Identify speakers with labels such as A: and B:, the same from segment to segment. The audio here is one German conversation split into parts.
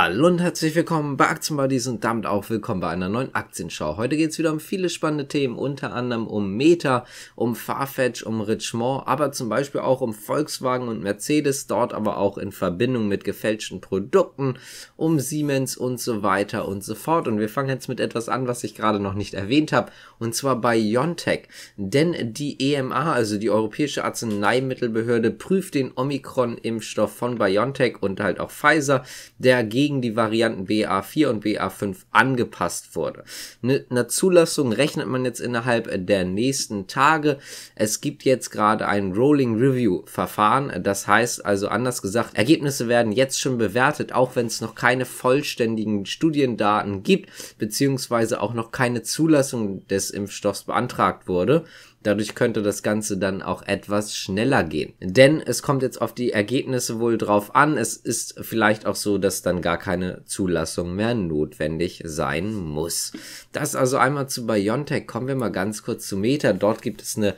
A: Hallo und herzlich willkommen bei Aktienbuddies und damit auch willkommen bei einer neuen Aktienschau. Heute geht es wieder um viele spannende Themen, unter anderem um Meta, um Farfetch, um Richemont, aber zum Beispiel auch um Volkswagen und Mercedes, dort aber auch in Verbindung mit gefälschten Produkten, um Siemens und so weiter und so fort. Und wir fangen jetzt mit etwas an, was ich gerade noch nicht erwähnt habe, und zwar bei Jontech. Denn die EMA, also die Europäische Arzneimittelbehörde, prüft den Omikron-Impfstoff von BioNTech und halt auch Pfizer, der gegen gegen die Varianten BA4 und BA5 angepasst wurde. Eine ne Zulassung rechnet man jetzt innerhalb der nächsten Tage. Es gibt jetzt gerade ein Rolling Review Verfahren. Das heißt also anders gesagt, Ergebnisse werden jetzt schon bewertet, auch wenn es noch keine vollständigen Studiendaten gibt, beziehungsweise auch noch keine Zulassung des Impfstoffs beantragt wurde. Dadurch könnte das Ganze dann auch etwas schneller gehen. Denn es kommt jetzt auf die Ergebnisse wohl drauf an. Es ist vielleicht auch so, dass dann gar keine Zulassung mehr notwendig sein muss. Das also einmal zu BioNTech. Kommen wir mal ganz kurz zu Meta. Dort gibt es eine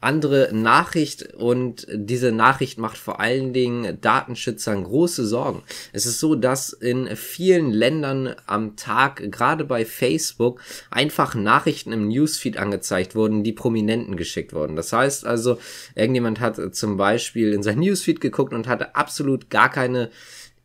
A: andere Nachricht und diese Nachricht macht vor allen Dingen Datenschützern große Sorgen. Es ist so, dass in vielen Ländern am Tag, gerade bei Facebook, einfach Nachrichten im Newsfeed angezeigt wurden, die Prominenten geschickt wurden. Das heißt also, irgendjemand hat zum Beispiel in sein Newsfeed geguckt und hatte absolut gar keine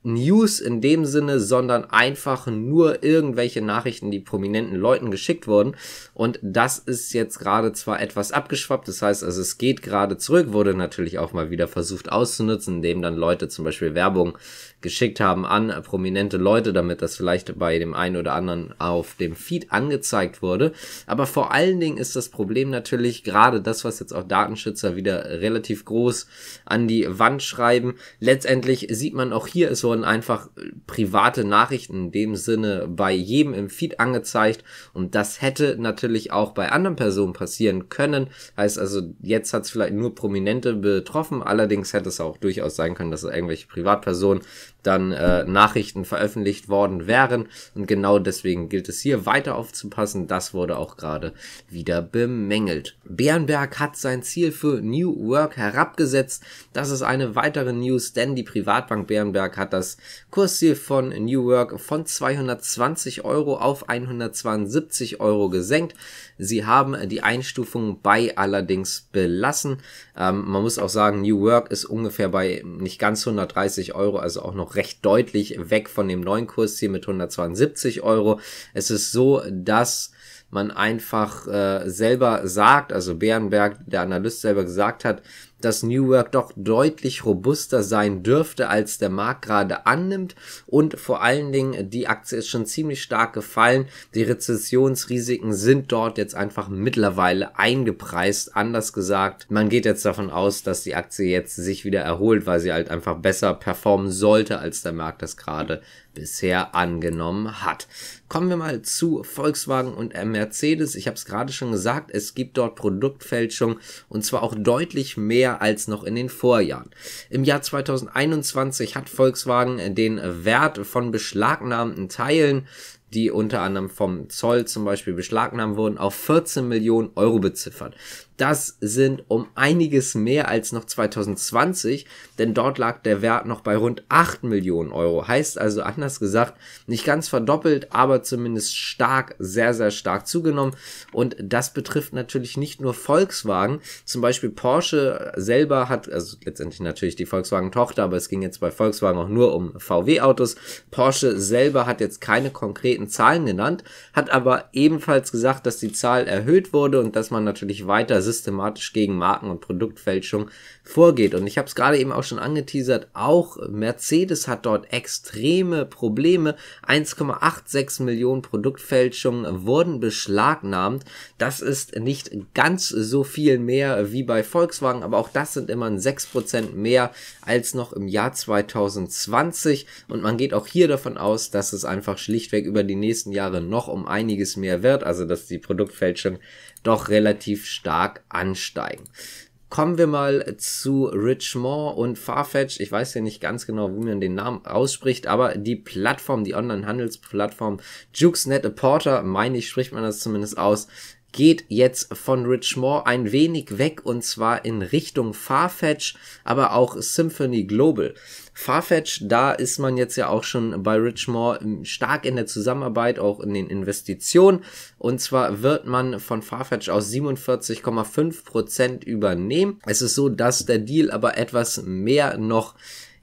A: News in dem Sinne, sondern einfach nur irgendwelche Nachrichten, die prominenten Leuten geschickt wurden. Und das ist jetzt gerade zwar etwas abgeschwappt, das heißt also, es geht gerade zurück, wurde natürlich auch mal wieder versucht auszunutzen, indem dann Leute zum Beispiel Werbung geschickt haben an prominente Leute, damit das vielleicht bei dem einen oder anderen auf dem Feed angezeigt wurde. Aber vor allen Dingen ist das Problem natürlich gerade das, was jetzt auch Datenschützer wieder relativ groß an die Wand schreiben. Letztendlich sieht man auch hier, es wurde wurden einfach äh, private Nachrichten in dem Sinne bei jedem im Feed angezeigt und das hätte natürlich auch bei anderen Personen passieren können. Heißt also, jetzt hat es vielleicht nur Prominente betroffen, allerdings hätte es auch durchaus sein können, dass irgendwelche Privatpersonen dann äh, Nachrichten veröffentlicht worden wären und genau deswegen gilt es hier weiter aufzupassen. Das wurde auch gerade wieder bemängelt. Bärenberg hat sein Ziel für New Work herabgesetzt. Das ist eine weitere News, denn die Privatbank Bärenberg hat das das Kursziel von New Work von 220 Euro auf 172 Euro gesenkt. Sie haben die Einstufung bei allerdings belassen. Ähm, man muss auch sagen, New Work ist ungefähr bei nicht ganz 130 Euro, also auch noch recht deutlich weg von dem neuen Kursziel mit 172 Euro. Es ist so, dass man einfach äh, selber sagt, also Bärenberg, der Analyst selber gesagt hat, dass New Work doch deutlich robuster sein dürfte, als der Markt gerade annimmt. Und vor allen Dingen, die Aktie ist schon ziemlich stark gefallen. Die Rezessionsrisiken sind dort jetzt einfach mittlerweile eingepreist. Anders gesagt, man geht jetzt davon aus, dass die Aktie jetzt sich wieder erholt, weil sie halt einfach besser performen sollte, als der Markt das gerade bisher angenommen hat. Kommen wir mal zu Volkswagen und Mercedes. Ich habe es gerade schon gesagt, es gibt dort Produktfälschung und zwar auch deutlich mehr weniger als noch in den Vorjahren. Im Jahr 2021 hat Volkswagen den Wert von beschlagnahmten Teilen die unter anderem vom Zoll zum Beispiel beschlagnahmt wurden, auf 14 Millionen Euro beziffert. Das sind um einiges mehr als noch 2020, denn dort lag der Wert noch bei rund 8 Millionen Euro. Heißt also anders gesagt, nicht ganz verdoppelt, aber zumindest stark, sehr, sehr stark zugenommen. Und das betrifft natürlich nicht nur Volkswagen. Zum Beispiel Porsche selber hat, also letztendlich natürlich die Volkswagen-Tochter, aber es ging jetzt bei Volkswagen auch nur um VW-Autos. Porsche selber hat jetzt keine konkreten konkreten Zahlen genannt, hat aber ebenfalls gesagt, dass die Zahl erhöht wurde und dass man natürlich weiter systematisch gegen Marken- und Produktfälschung vorgeht. Und ich habe es gerade eben auch schon angeteasert, auch Mercedes hat dort extreme Probleme. 1,86 Millionen Produktfälschungen wurden beschlagnahmt. Das ist nicht ganz so viel mehr wie bei Volkswagen, aber auch das sind immer 6% mehr als noch im Jahr 2020. Und man geht auch hier davon aus, dass es einfach schlichtweg über die nächsten Jahre noch um einiges mehr wird, also dass die Produktfälschung doch relativ stark ansteigen. Kommen wir mal zu Richmond und Farfetch. Ich weiß ja nicht ganz genau, wie man den Namen ausspricht, aber die Plattform, die Online-Handelsplattform JukesNet Porter, meine ich, spricht man das zumindest aus, geht jetzt von Richmore ein wenig weg und zwar in Richtung Farfetch, aber auch Symphony Global. Farfetch, da ist man jetzt ja auch schon bei Richmore ähm, stark in der Zusammenarbeit, auch in den Investitionen. Und zwar wird man von Farfetch aus 47,5% übernehmen. Es ist so, dass der Deal aber etwas mehr noch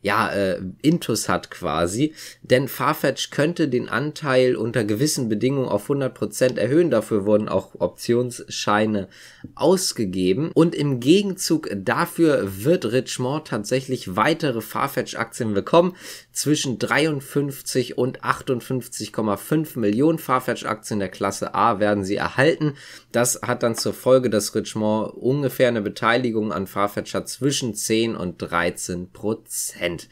A: ja, äh, Intus hat quasi, denn Farfetch könnte den Anteil unter gewissen Bedingungen auf 100% erhöhen, dafür wurden auch Optionsscheine ausgegeben und im Gegenzug dafür wird Richmond tatsächlich weitere Farfetch-Aktien bekommen, zwischen 53 und 58,5 Millionen Farfetch-Aktien der Klasse A werden sie erhalten, das hat dann zur Folge, dass Richmond ungefähr eine Beteiligung an Farfetch hat zwischen 10 und 13 Prozent. Prozent.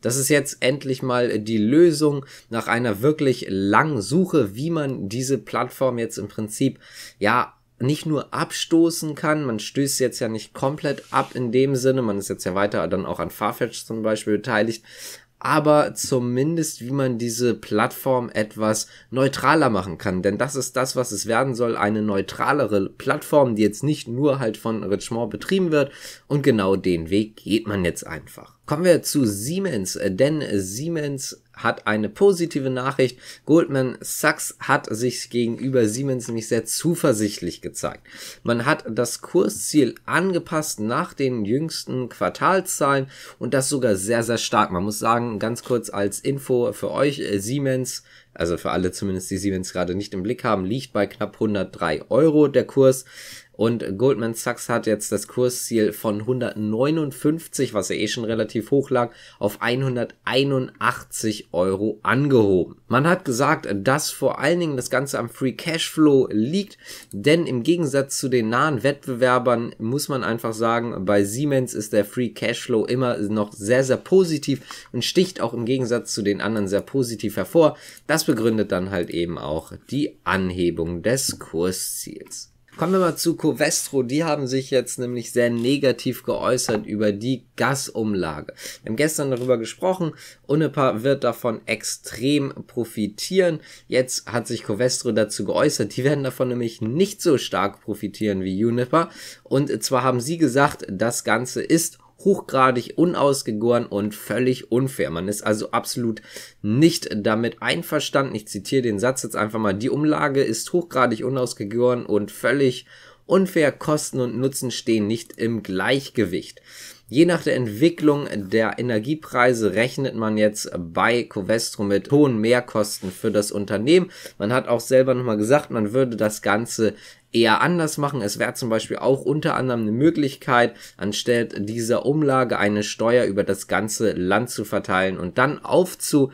A: Das ist jetzt endlich mal die Lösung nach einer wirklich langen Suche, wie man diese Plattform jetzt im Prinzip, ja, nicht nur abstoßen kann, man stößt jetzt ja nicht komplett ab in dem Sinne, man ist jetzt ja weiter dann auch an Farfetch zum Beispiel beteiligt, aber zumindest wie man diese Plattform etwas neutraler machen kann. Denn das ist das, was es werden soll, eine neutralere Plattform, die jetzt nicht nur halt von Richemont betrieben wird. Und genau den Weg geht man jetzt einfach. Kommen wir zu Siemens, äh, denn Siemens hat eine positive Nachricht. Goldman Sachs hat sich gegenüber Siemens nämlich sehr zuversichtlich gezeigt. Man hat das Kursziel angepasst nach den jüngsten Quartalszahlen und das sogar sehr, sehr stark. Man muss sagen, ganz kurz als Info für euch, äh, Siemens also für alle zumindest, die Siemens gerade nicht im Blick haben, liegt bei knapp 103 Euro der Kurs. Und Goldman Sachs hat jetzt das Kursziel von 159, was ja eh schon relativ hoch lag, auf 181 Euro angehoben. Man hat gesagt, dass vor allen Dingen das Ganze am Free Cashflow liegt, denn im Gegensatz zu den nahen Wettbewerbern muss man einfach sagen, bei Siemens ist der Free Cashflow immer noch sehr, sehr positiv und sticht auch im Gegensatz zu den anderen sehr positiv hervor. Das begründet dann halt eben auch die Anhebung des Kursziels. Kommen wir mal zu Covestro. Die haben sich jetzt nämlich sehr negativ geäußert über die Gasumlage. Wir haben gestern darüber gesprochen. Unipa wird davon extrem profitieren. Jetzt hat sich Covestro dazu geäußert. Die werden davon nämlich nicht so stark profitieren wie Unipa. Und zwar haben sie gesagt, das Ganze ist hochgradig unausgegoren und völlig unfair. Man ist also absolut nicht damit einverstanden. Ich zitiere den Satz jetzt einfach mal. Die Umlage ist hochgradig unausgegoren und völlig unfair. Kosten und Nutzen stehen nicht im Gleichgewicht. Je nach der Entwicklung der Energiepreise rechnet man jetzt bei Covestro mit hohen Mehrkosten für das Unternehmen. Man hat auch selber nochmal gesagt, man würde das Ganze eher anders machen. Es wäre zum Beispiel auch unter anderem eine Möglichkeit, anstatt dieser Umlage eine Steuer über das ganze Land zu verteilen und dann aufzu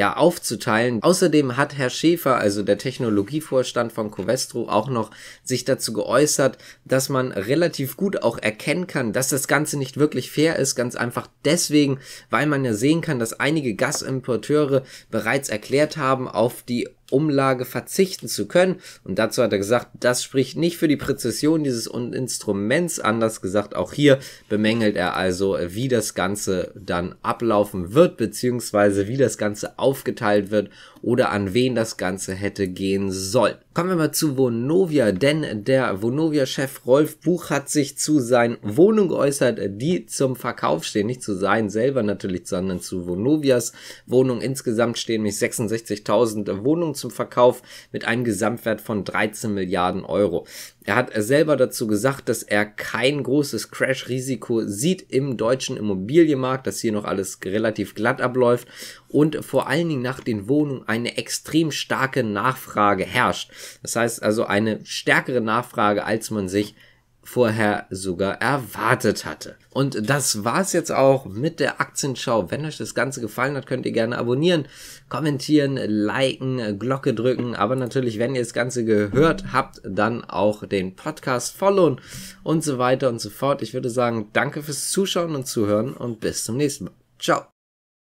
A: ja aufzuteilen. Außerdem hat Herr Schäfer, also der Technologievorstand von Covestro, auch noch sich dazu geäußert, dass man relativ gut auch erkennen kann, dass das Ganze nicht wirklich fair ist. Ganz einfach deswegen, weil man ja sehen kann, dass einige Gasimporteure bereits erklärt haben, auf die Umlage verzichten zu können. Und dazu hat er gesagt, das spricht nicht für die Präzision dieses Instruments. Anders gesagt, auch hier bemängelt er also, äh, wie das Ganze dann ablaufen wird, beziehungsweise wie das Ganze aufgeteilt wird oder an wen das Ganze hätte gehen sollen. Kommen wir mal zu Vonovia, denn der Vonovia-Chef Rolf Buch hat sich zu seinen Wohnungen geäußert, die zum Verkauf stehen. Nicht zu seinen selber natürlich, sondern zu Vonovias Wohnungen. Insgesamt stehen nämlich 66.000 Wohnungen zum Verkauf mit einem Gesamtwert von 13 Milliarden Euro. Er hat selber dazu gesagt, dass er kein großes Crash-Risiko sieht im deutschen Immobilienmarkt, dass hier noch alles relativ glatt abläuft und vor allen Dingen nach den Wohnungen eine extrem starke Nachfrage herrscht. Das heißt also eine stärkere Nachfrage, als man sich vorher sogar erwartet hatte. Und das war es jetzt auch mit der Aktienschau. Wenn euch das Ganze gefallen hat, könnt ihr gerne abonnieren, kommentieren, liken, Glocke drücken. Aber natürlich, wenn ihr das Ganze gehört habt, dann auch den Podcast followen und so weiter und so fort. Ich würde sagen, danke fürs Zuschauen und Zuhören und bis zum nächsten Mal. Ciao.